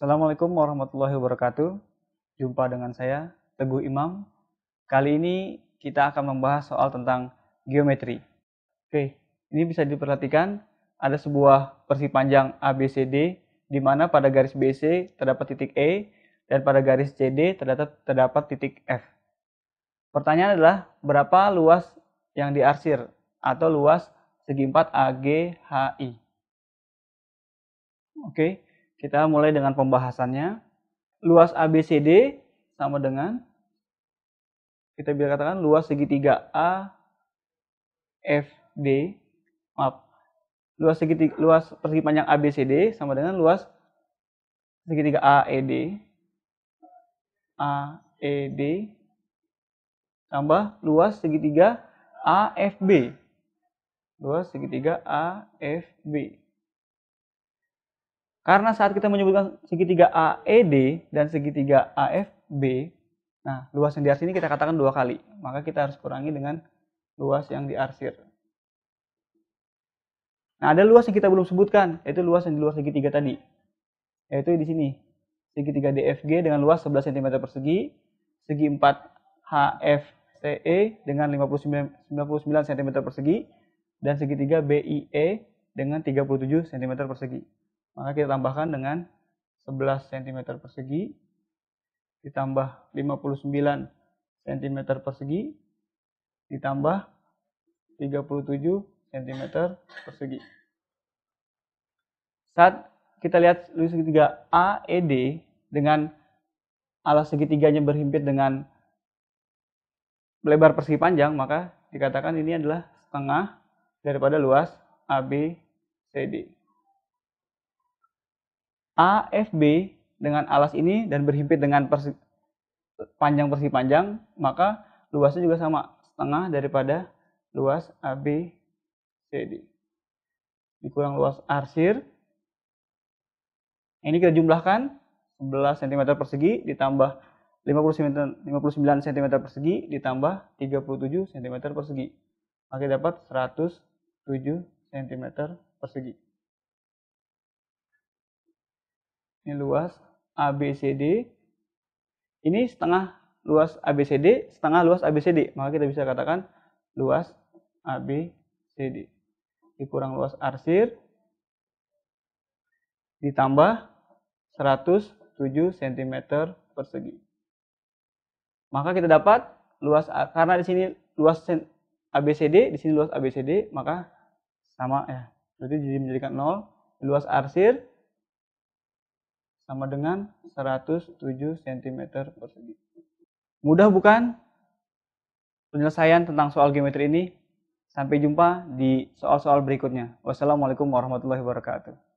Assalamualaikum warahmatullahi wabarakatuh. Jumpa dengan saya, Teguh Imam. Kali ini kita akan membahas soal tentang geometri. Oke, ini bisa diperhatikan ada sebuah persi panjang ABCD di mana pada garis BC terdapat titik E dan pada garis CD terdapat terdapat titik F. Pertanyaan adalah berapa luas yang diarsir atau luas segi 4 AGHI. Oke, kita mulai dengan pembahasannya. Luas ABCD sama dengan kita bisa katakan luas segitiga A FD maaf luas segitiga luas persegi panjang ABCD sama dengan luas segitiga AED AED tambah luas segitiga AFB luas segitiga AFB karena saat kita menyebutkan segitiga AED dan segitiga AFB, nah luas yang diarsir ini kita katakan dua kali. Maka kita harus kurangi dengan luas yang diarsir. Nah ada luas yang kita belum sebutkan, yaitu luas yang di luar segitiga tadi. Yaitu di sini, segitiga DFG dengan luas 11 cm persegi, segi 4 HFCE dengan 59, cm persegi, dan segitiga BIE dengan 37 cm persegi. Maka kita tambahkan dengan 11 cm persegi ditambah 59 cm persegi ditambah 37 cm persegi. Saat kita lihat luas segitiga AED dengan alas segitiganya berhimpit dengan lebar persegi panjang, maka dikatakan ini adalah setengah daripada luas ABCD. AFB dengan alas ini dan berhimpit dengan persi, panjang persi panjang, maka luasnya juga sama setengah daripada luas ABCD Dikurang luas arsir. Ini kita jumlahkan 11 cm persegi ditambah 59 cm persegi ditambah 37 cm persegi. Maka dapat 107 cm persegi. Ini luas ABCD. Ini setengah luas ABCD, setengah luas ABCD. Maka kita bisa katakan luas ABCD. Dikurang luas arsir ditambah 107 cm persegi. Maka kita dapat luas karena di sini luas ABCD, di sini luas ABCD, maka sama ya. Berarti jadi menjadikan 0. Luas arsir sama dengan 107 cm persegi. Mudah bukan? Penyelesaian tentang soal geometri ini. Sampai jumpa di soal-soal berikutnya. Wassalamualaikum warahmatullahi wabarakatuh.